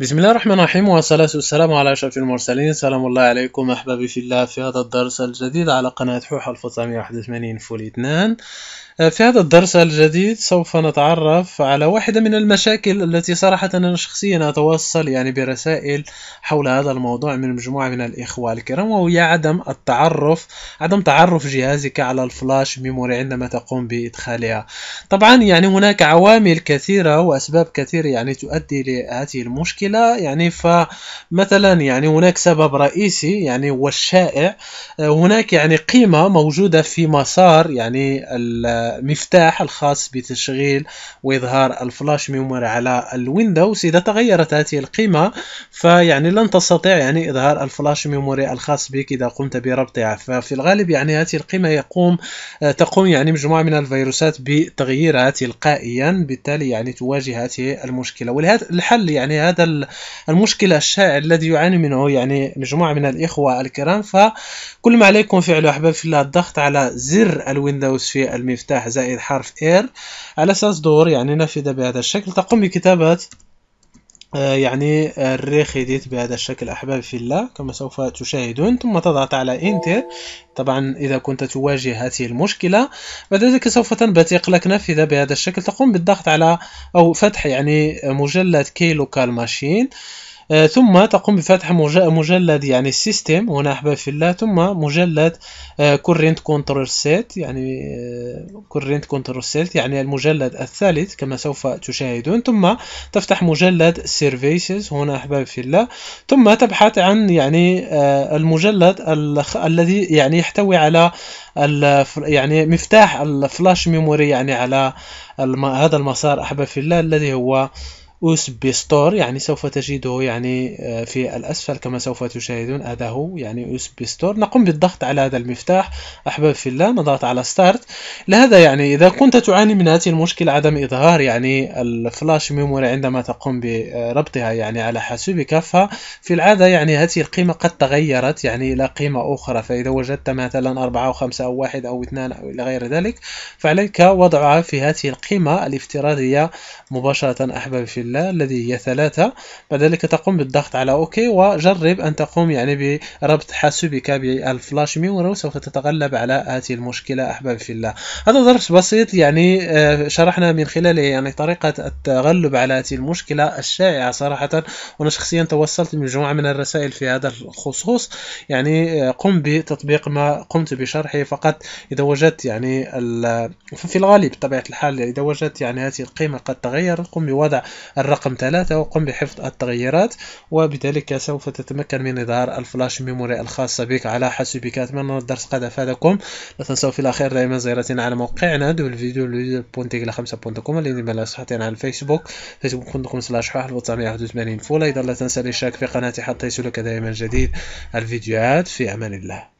بسم الله الرحمن الرحيم والصلاة والسلام على أشرف المرسلين سلام الله عليكم أحبابي في الله في هذا الدرس الجديد على قناة حوح 1981 فول 2 في هذا الدرس الجديد سوف نتعرف على واحدة من المشاكل التي صراحة أنا شخصيا أتوصل يعني برسائل حول هذا الموضوع من مجموعة من الإخوة الكرام وهي عدم التعرف عدم تعرف جهازك على الفلاش ميموري عندما تقوم بإدخالها طبعا يعني هناك عوامل كثيرة وأسباب كثيرة يعني تؤدي لهذه المشكلة مشكلة يعني فمثلا يعني هناك سبب رئيسي يعني هو الشائع آه، هناك يعني قيمة موجودة في مسار يعني المفتاح الخاص بتشغيل وإظهار الفلاش ميموري على الويندوز إذا تغيرت هذه القيمة فيعني لن تستطيع يعني إظهار الفلاش ميموري الخاص بك إذا قمت بربطها ففي الغالب يعني هذه القيمة يقوم آه، تقوم يعني مجموعة من الفيروسات بتغييرها تلقائيا بالتالي يعني تواجه هذه المشكلة ولهذا الحل يعني هذا المشكلة الشائع الذي يعاني منه يعني مجموعة من الإخوة الكرام فكل ما عليكم فعله أحباب في الله الضغط على زر الويندوز في المفتاح زائد حرف إير على أساس دور يعني نافذة بهذا الشكل تقوم بكتابة آه، يعني الريخي ديت بهذا الشكل احبابي في الله كما سوف تشاهدون ثم تضغط على انتر طبعا إذا كنت تواجه هذه المشكلة بعد ذلك سوف تنبثق لك نافذة بهذا الشكل تقوم بالضغط على أو فتح يعني مجلد كي لوكال ماشين آه، ثم تقوم بفتح مجلد يعني السيستم هنا أحباب في الله ثم مجلد كورنت كنترول سيت يعني كورنت كنترول سيت يعني المجلد الثالث كما سوف تشاهدون ثم تفتح مجلد سيرفيسز هنا أحباب في الله ثم تبحث عن يعني آه، المجلد الذي يعني يحتوي على يعني مفتاح الفلاش ميموري يعني على هذا المسار أحباب في الله الذي هو USB Store يعني سوف تجده يعني آه، في الأسفل كما سوف تشاهدون هذا هو يعني USB Store نقوم بالضغط على هذا المفتاح أحباب في الله نضغط على Start لهذا يعني إذا كنت تعاني من هذه المشكلة عدم إظهار يعني الفلاش ميموري عندما تقوم بربطها يعني على حاسوبك ففي العادة يعني هذه القيمة قد تغيرت يعني إلى قيمة أخرى فإذا وجدت مثلا أربعة أو 5 أو واحد أو اثنان أو إلى غير ذلك فعليك وضعها في هذه القيمة الافتراضية مباشرة أحباب في الله الله الذي هي ثلاثة بعد ذلك تقوم بالضغط على أوكي وجرب أن تقوم يعني بربط حاسوبك بالفلاش ميموري سوف تتغلب على هذه المشكلة أحبابي في الله هذا درس بسيط يعني آه، شرحنا من خلاله يعني طريقة التغلب على هذه المشكلة الشائعة صراحة وأنا شخصيا توصلت مجموعة من الرسائل في هذا الخصوص يعني آه، قم بتطبيق ما قمت بشرحه فقط إذا وجدت يعني في الغالب بطبيعة الحال إذا وجدت يعني هذه القيمة قد تغيرت قم بوضع الرقم 3 وقم بحفظ التغييرات وبذلك سوف تتمكن من إظهار الفلاش ميموري الخاصة بك على حاسوبك أتمنى الدرس قد أفادكم لا تنسوا في الأخير دائما زيارتنا على موقعنا www.tegla5.com والانضمام لصفحتنا على الفيسبوك فيسبوك.com سلاش 1981 فولا إذا لا تنسى الاشتراك في قناتي حتى يصلك دائما جديد الفيديوهات في أمان الله